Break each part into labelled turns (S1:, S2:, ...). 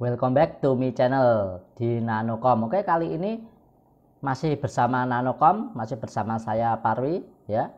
S1: Welcome back to my channel di Nanocom. Oke, kali ini masih bersama Nanocom, masih bersama saya Parwi ya.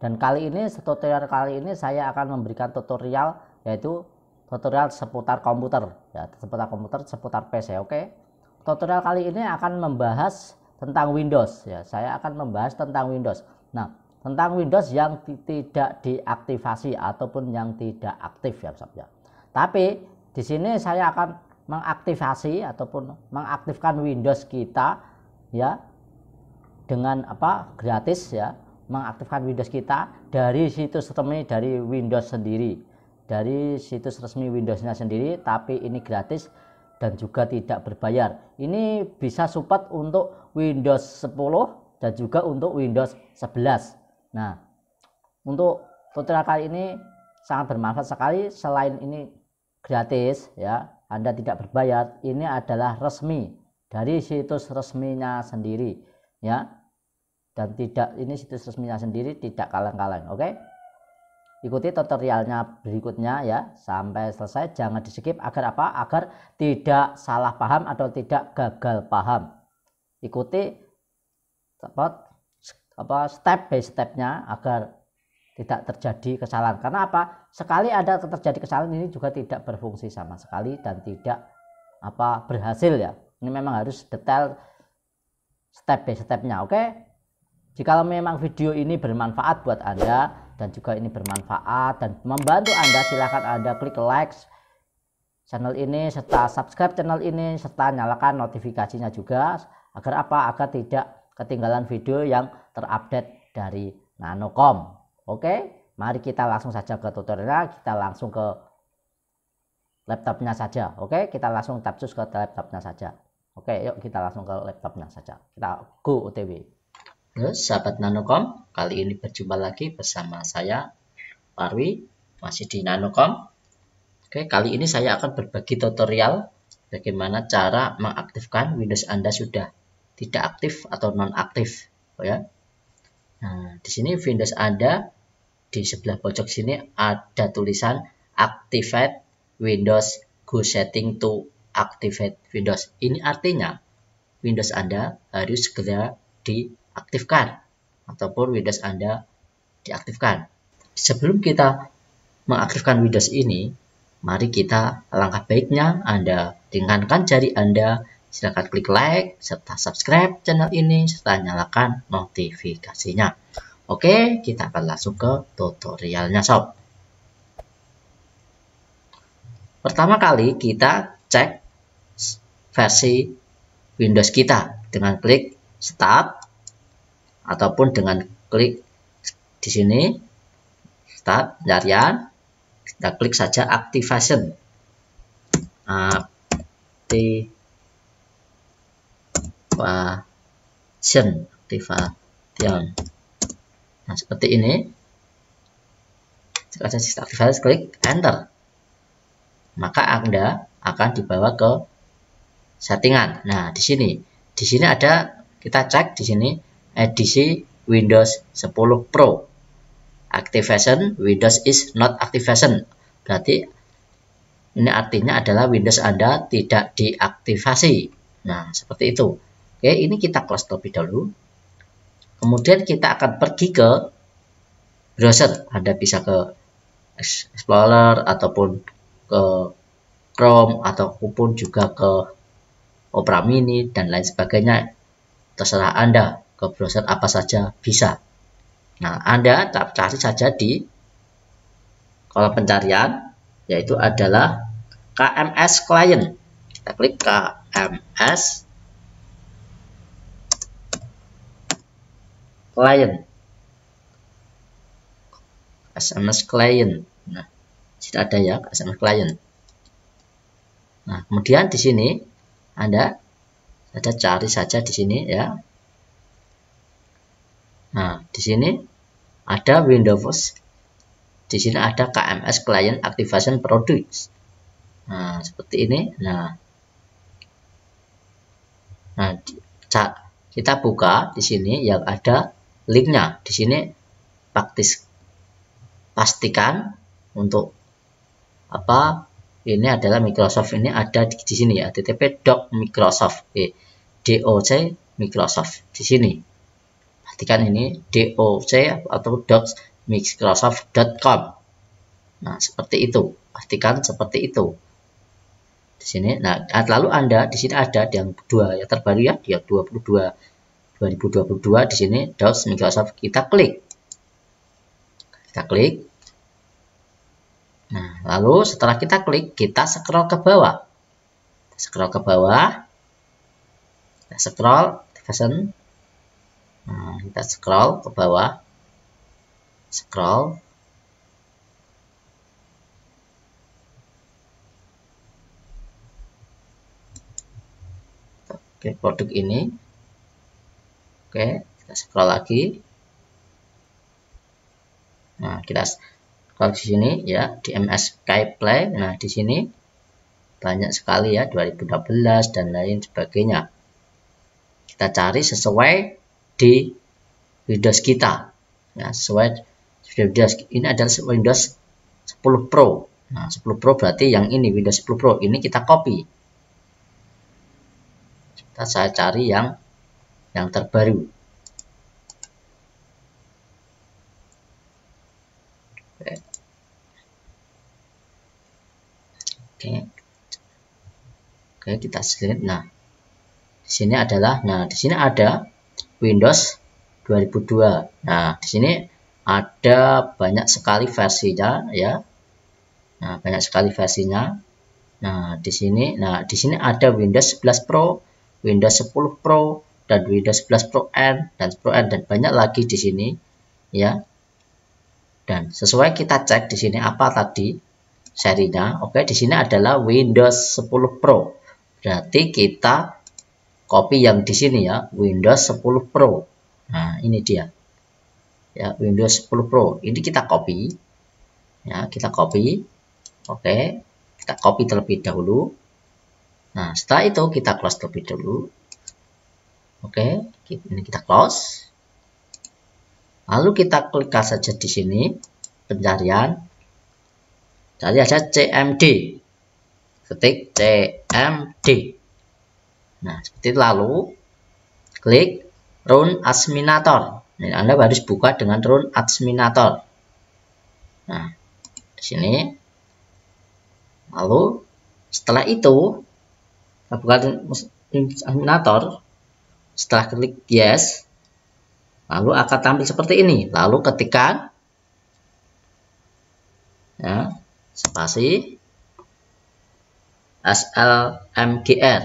S1: Dan kali ini tutorial kali ini saya akan memberikan tutorial yaitu tutorial seputar komputer ya, seputar komputer, seputar PC, oke. Tutorial kali ini akan membahas tentang Windows ya. Saya akan membahas tentang Windows. Nah, tentang Windows yang tidak diaktifasi ataupun yang tidak aktif ya, ya. Tapi di sini saya akan mengaktifasi ataupun mengaktifkan Windows kita ya dengan apa gratis ya mengaktifkan Windows kita dari situs resmi dari Windows sendiri dari situs resmi Windowsnya sendiri tapi ini gratis dan juga tidak berbayar ini bisa support untuk Windows 10 dan juga untuk Windows 11 nah untuk tutorial kali ini sangat bermanfaat sekali selain ini gratis ya anda tidak berbayar, ini adalah resmi dari situs resminya sendiri, ya. Dan tidak ini situs resminya sendiri tidak kaleng-kaleng, oke? okay? Ikuti tutorialnya berikutnya ya sampai selesai, jangan di skip agar apa? Agar tidak salah paham atau tidak gagal paham. Ikuti apa, apa step by stepnya agar tidak terjadi kesalahan. Karena apa? Sekali ada terjadi kesalahan ini juga tidak berfungsi sama sekali dan tidak apa berhasil ya. Ini memang harus detail step by stepnya, oke? Okay? Jika memang video ini bermanfaat buat Anda dan juga ini bermanfaat dan membantu Anda, silahkan Anda klik like channel ini serta subscribe channel ini serta nyalakan notifikasinya juga agar apa? Agar tidak ketinggalan video yang terupdate dari Nanocom. Oke, mari kita langsung saja ke tutorialnya. kita langsung ke laptopnya saja. Oke, kita langsung tap ke laptopnya saja. Oke, yuk kita langsung ke laptopnya saja. Kita go OTW. Halo, sahabat Nanocom, kali ini berjumpa lagi bersama saya Parwi masih di Nanocom. Oke, kali ini saya akan berbagi tutorial bagaimana cara mengaktifkan Windows Anda sudah tidak aktif atau non aktif, oh ya. Nah, di sini Windows Anda di sebelah pojok sini ada tulisan Activate Windows Go Setting to Activate Windows. Ini artinya Windows Anda harus segera diaktifkan ataupun Windows Anda diaktifkan. Sebelum kita mengaktifkan Windows ini, mari kita langkah baiknya Anda tinggalkan jari Anda silakan klik like serta subscribe channel ini serta nyalakan notifikasinya. Oke, kita akan langsung ke tutorialnya sob. Pertama kali kita cek versi Windows kita dengan klik Start ataupun dengan klik di sini Start pencarian kita klik saja Activation. Activation, activation. Nah, seperti ini. Jika saya aktifasi klik Enter. Maka Anda akan dibawa ke settingan. Nah, di sini. Di sini ada, kita cek di sini, edisi Windows 10 Pro. Activation, Windows is not activation. Berarti ini artinya adalah Windows Anda tidak diaktifasi. Nah, seperti itu. Oke, ini kita close terlebih dahulu. Kemudian kita akan pergi ke browser. Anda bisa ke Explorer ataupun ke Chrome ataupun juga ke Opera Mini dan lain sebagainya. Terserah Anda ke browser apa saja bisa. Nah, Anda tak cari saja di kolom pencarian yaitu adalah KMS client. Kita klik KMS client SMS client nah sudah ada ya SMS client nah kemudian di sini anda ada cari saja di sini ya nah di sini ada Windows di sini ada KMS client activation products nah seperti ini nah nah kita buka di sini yang ada linknya di sini praktis pastikan untuk apa ini adalah Microsoft ini ada di, di sini ya http doc Microsoft eh, doc Microsoft di sini pastikan ini doc atau docs Microsoft.com nah seperti itu pastikan seperti itu di sini nah lalu anda di sini ada yang dua ya terbaru ya dia 22 2022 di sini DOS Microsoft kita klik kita klik nah lalu setelah kita klik kita scroll ke bawah scroll ke bawah kita scroll version nah, kita scroll ke bawah scroll Oke, produk ini Oke, kita scroll lagi. Nah, kita scroll di sini ya, di MS Skyplay. Nah, di sini banyak sekali ya 2012 dan lain sebagainya. Kita cari sesuai di Windows kita. Nah, sesuai Windows ini adalah Windows 10 Pro. Nah, 10 Pro berarti yang ini Windows 10 Pro ini kita copy. Kita saya cari yang yang terbaru. Oke. Oke, kita select. Nah, di sini adalah nah, di sini ada Windows 2002. Nah, di sini ada banyak sekali versinya ya. Nah, banyak sekali versinya. Nah, di sini nah di sini ada Windows 11 Pro, Windows 10 Pro, dan Windows 11 Pro N dan Pro N dan banyak lagi di sini ya dan sesuai kita cek di sini apa tadi serinya oke di sini adalah Windows 10 Pro berarti kita copy yang di sini ya Windows 10 Pro nah ini dia ya Windows 10 Pro ini kita copy ya kita copy oke kita copy terlebih dahulu nah setelah itu kita close terlebih dahulu Oke, ini kita close. Lalu kita klik saja di sini pencarian. Cari saja CMD. Ketik CMD. Nah, seperti itu lalu klik run asminator. Ini Anda harus buka dengan run asminator. Nah, di sini. Lalu setelah itu kita buka asminator setelah klik yes, lalu akan tampil seperti ini. Lalu ketikkan ya, spasi SLMGR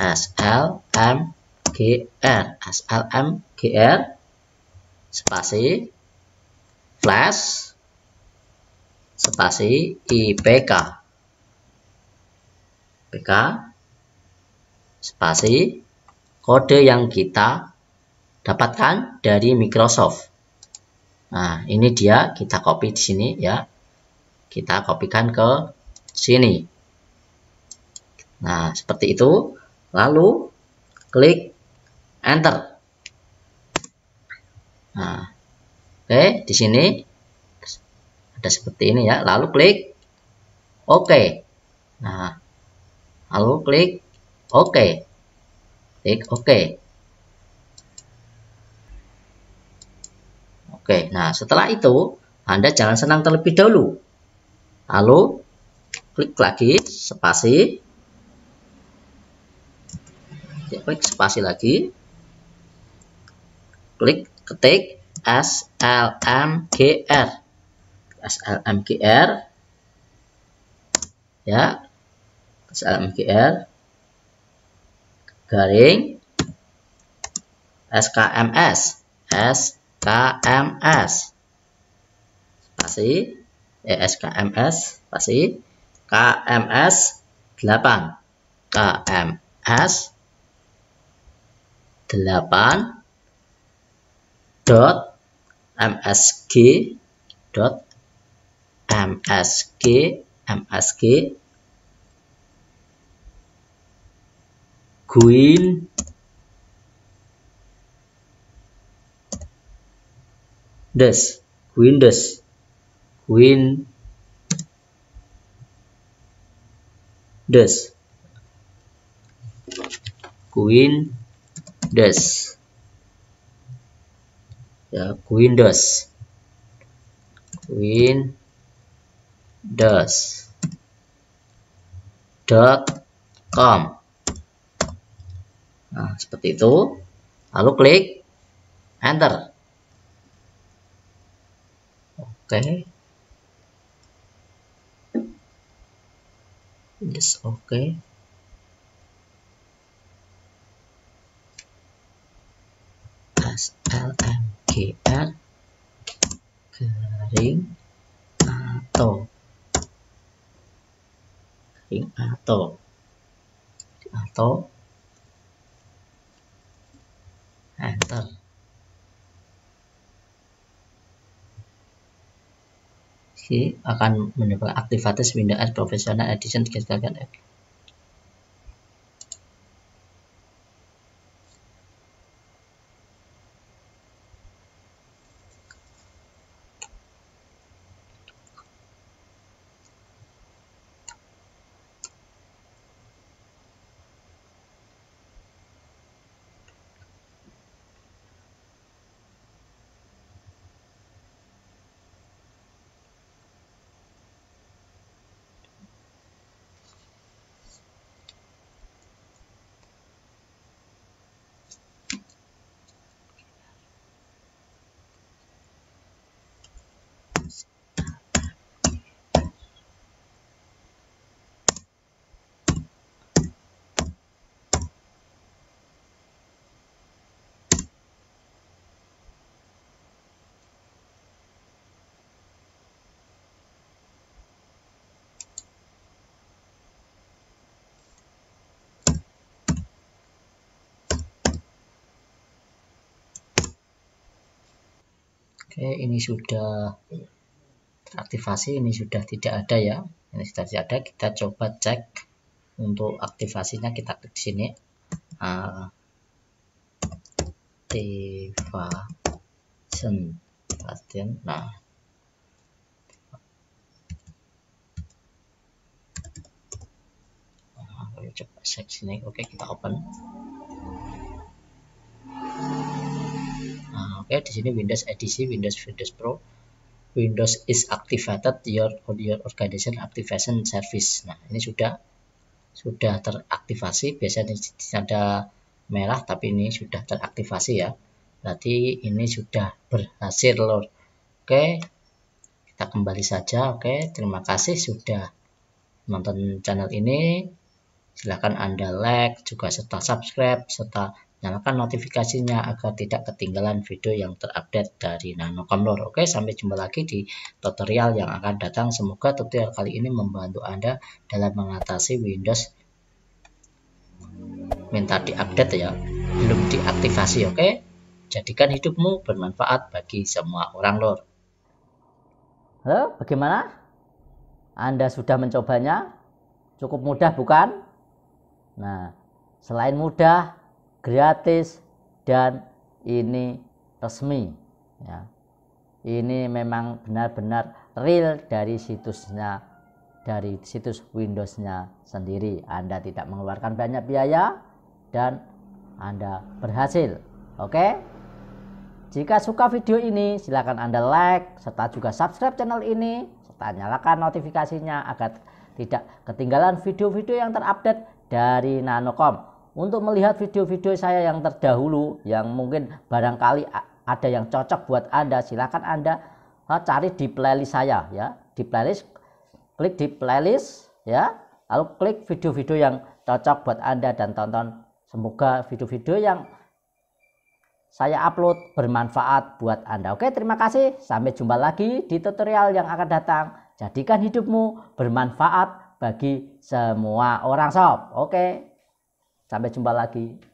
S1: SLMGR SLMGR spasi flash spasi IPK PK spasi kode yang kita dapatkan dari Microsoft. Nah, ini dia kita copy di sini ya. Kita kopikan ke sini. Nah, seperti itu. Lalu klik enter. Nah, oke, okay, di sini ada seperti ini ya. Lalu klik Oke. Nah, lalu klik Oke klik OK. Oke, nah setelah itu Anda jangan senang terlebih dahulu. Lalu klik lagi spasi. Ya, klik spasi lagi. Klik ketik SLMGR. SLMGR. Ya. SLMGR garing SKMS SKMS pasti eh, SKMS spasi KMS 8 KMS 8 dot MSG dot MSG MSG Queen des Queen des Queen des Queen des ya Queen des Queen des dot com Nah, seperti itu. Lalu klik enter. Oke. Yes, oke. Okay. SLMGR kering atau kering atau atau enter eh, akan menyebabkan aktivitas Windows Professional Edition 3 kali Oke, ini sudah teraktivasi, ini sudah tidak ada ya. Ini sudah tidak ada, kita coba cek untuk aktivasinya kita klik sini. Activation Nah, nah coba cek sini. Oke, kita open. ya di sini Windows edisi Windows Windows Pro Windows is activated your your organization activation service nah ini sudah sudah teraktivasi biasanya ada merah tapi ini sudah teraktivasi ya berarti ini sudah berhasil lor oke kita kembali saja oke terima kasih sudah nonton channel ini silahkan anda like juga serta subscribe serta nyalakan notifikasinya agar tidak ketinggalan video yang terupdate dari NanoComLore. Oke, sampai jumpa lagi di tutorial yang akan datang. Semoga tutorial kali ini membantu Anda dalam mengatasi Windows minta diupdate ya, belum diaktifasi, oke? Jadikan hidupmu bermanfaat bagi semua orang, Lor. Halo, bagaimana? Anda sudah mencobanya? Cukup mudah, bukan? Nah, selain mudah, gratis dan ini resmi ya. Ini memang benar-benar real dari situsnya dari situs Windowsnya sendiri. Anda tidak mengeluarkan banyak biaya dan Anda berhasil. Oke? Jika suka video ini, silahkan Anda like serta juga subscribe channel ini serta nyalakan notifikasinya agar tidak ketinggalan video-video yang terupdate dari Nanocom untuk melihat video-video saya yang terdahulu yang mungkin barangkali ada yang cocok buat Anda, silakan Anda eh, cari di playlist saya ya, di playlist klik di playlist ya, lalu klik video-video yang cocok buat Anda dan tonton. Semoga video-video yang saya upload bermanfaat buat Anda. Oke, terima kasih. Sampai jumpa lagi di tutorial yang akan datang. Jadikan hidupmu bermanfaat bagi semua orang sob. Oke. Sampai jumpa lagi.